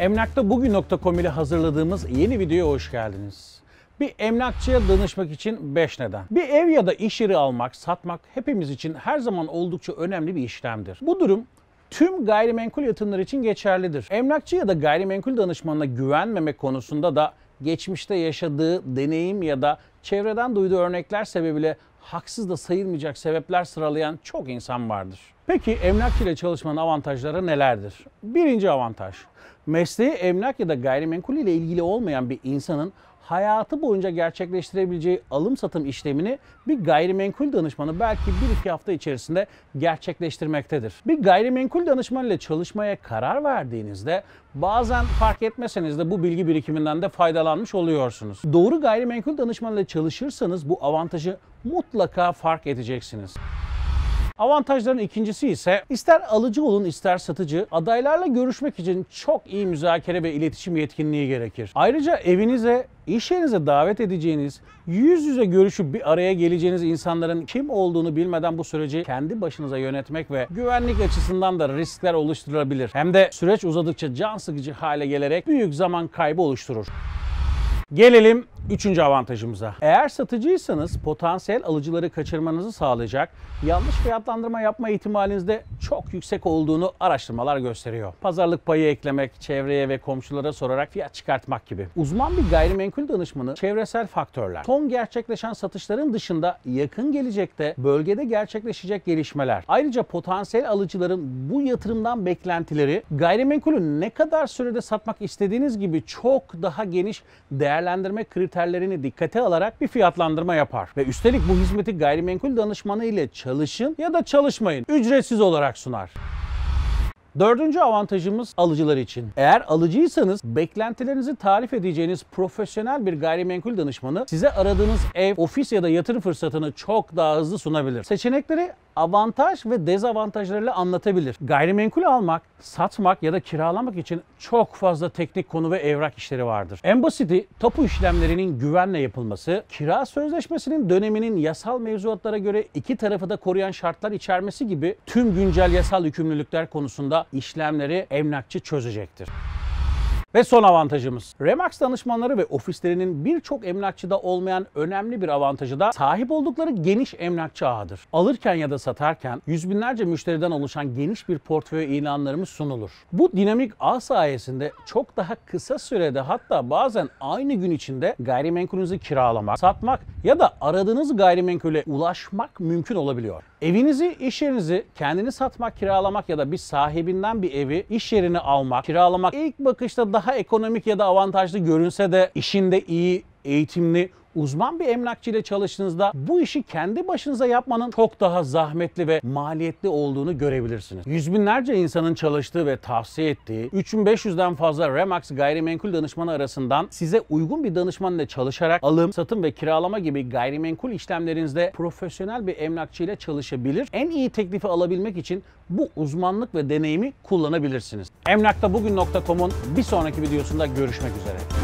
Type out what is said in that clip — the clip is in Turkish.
Emlakta bugün.com ile hazırladığımız yeni videoya hoş geldiniz. Bir emlakçıya danışmak için 5 neden. Bir ev ya da iş yeri almak, satmak hepimiz için her zaman oldukça önemli bir işlemdir. Bu durum tüm gayrimenkul yatırımlar için geçerlidir. Emlakçı ya da gayrimenkul danışmanına güvenmemek konusunda da geçmişte yaşadığı deneyim ya da çevreden duyduğu örnekler sebebiyle haksız da sayılmayacak sebepler sıralayan çok insan vardır. Peki emlak ile çalışmanın avantajları nelerdir? Birinci avantaj, mesleği emlak ya da gayrimenkul ile ilgili olmayan bir insanın hayatı boyunca gerçekleştirebileceği alım satım işlemini bir gayrimenkul danışmanı belki bir iki hafta içerisinde gerçekleştirmektedir. Bir gayrimenkul danışmanı ile çalışmaya karar verdiğinizde bazen fark etmeseniz de bu bilgi birikiminden de faydalanmış oluyorsunuz. Doğru gayrimenkul danışmanı ile çalışırsanız bu avantajı mutlaka fark edeceksiniz. Avantajların ikincisi ise ister alıcı olun ister satıcı adaylarla görüşmek için çok iyi müzakere ve iletişim yetkinliği gerekir. Ayrıca evinize iş yerinize davet edeceğiniz, yüz yüze görüşüp bir araya geleceğiniz insanların kim olduğunu bilmeden bu süreci kendi başınıza yönetmek ve güvenlik açısından da riskler oluşturabilir. Hem de süreç uzadıkça can sıkıcı hale gelerek büyük zaman kaybı oluşturur. Gelelim üçüncü avantajımıza. Eğer satıcıysanız potansiyel alıcıları kaçırmanızı sağlayacak yanlış fiyatlandırma yapma ihtimalinizde çok yüksek olduğunu araştırmalar gösteriyor. Pazarlık payı eklemek, çevreye ve komşulara sorarak fiyat çıkartmak gibi. Uzman bir gayrimenkul danışmanı çevresel faktörler, son gerçekleşen satışların dışında yakın gelecekte bölgede gerçekleşecek gelişmeler, ayrıca potansiyel alıcıların bu yatırımdan beklentileri gayrimenkulü ne kadar sürede satmak istediğiniz gibi çok daha geniş değer değerlendirme kriterlerini dikkate alarak bir fiyatlandırma yapar. Ve üstelik bu hizmeti gayrimenkul danışmanı ile çalışın ya da çalışmayın ücretsiz olarak sunar. Dördüncü avantajımız alıcılar için. Eğer alıcıysanız beklentilerinizi tarif edeceğiniz profesyonel bir gayrimenkul danışmanı size aradığınız ev, ofis ya da yatırım fırsatını çok daha hızlı sunabilir. Seçenekleri avantaj ve dezavantajlarıyla anlatabilir. Gayrimenkul almak, satmak ya da kiralamak için çok fazla teknik konu ve evrak işleri vardır. En basiti tapu işlemlerinin güvenle yapılması, kira sözleşmesinin döneminin yasal mevzuatlara göre iki tarafı da koruyan şartlar içermesi gibi tüm güncel yasal yükümlülükler konusunda işlemleri emlakçı çözecektir. Ve son avantajımız. Remax danışmanları ve ofislerinin birçok emlakçıda olmayan önemli bir avantajı da sahip oldukları geniş emlakçı ağıdır. Alırken ya da satarken yüz binlerce müşteriden oluşan geniş bir portföy ilanlarımız sunulur. Bu dinamik ağ sayesinde çok daha kısa sürede hatta bazen aynı gün içinde gayrimenkulünüzü kiralamak, satmak ya da aradığınız gayrimenkule ulaşmak mümkün olabiliyor. Evinizi, iş yerinizi kendini satmak, kiralamak ya da bir sahibinden bir evi iş yerini almak, kiralamak ilk bakışta daha daha ekonomik ya da avantajlı görünse de işinde iyi, eğitimli, uzman bir emlakçı ile çalıştığınızda bu işi kendi başınıza yapmanın çok daha zahmetli ve maliyetli olduğunu görebilirsiniz. Yüz binlerce insanın çalıştığı ve tavsiye ettiği 3500'den fazla Remax gayrimenkul danışmanı arasından size uygun bir danışman ile çalışarak alım, satım ve kiralama gibi gayrimenkul işlemlerinizde profesyonel bir emlakçı ile çalışabilir. En iyi teklifi alabilmek için bu uzmanlık ve deneyimi kullanabilirsiniz. Emlaktabugün.com'un bir sonraki videosunda görüşmek üzere.